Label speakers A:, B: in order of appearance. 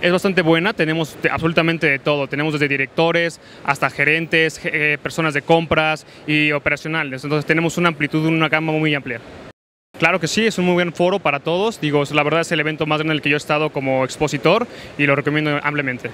A: es bastante buena, tenemos absolutamente de todo, tenemos desde directores hasta gerentes, eh, personas de compras
B: y operacionales, entonces tenemos una amplitud, una gama muy amplia. Claro que sí, es un muy buen
A: foro para todos, digo, la verdad es el evento más en el que yo he estado como expositor y lo recomiendo ampliamente.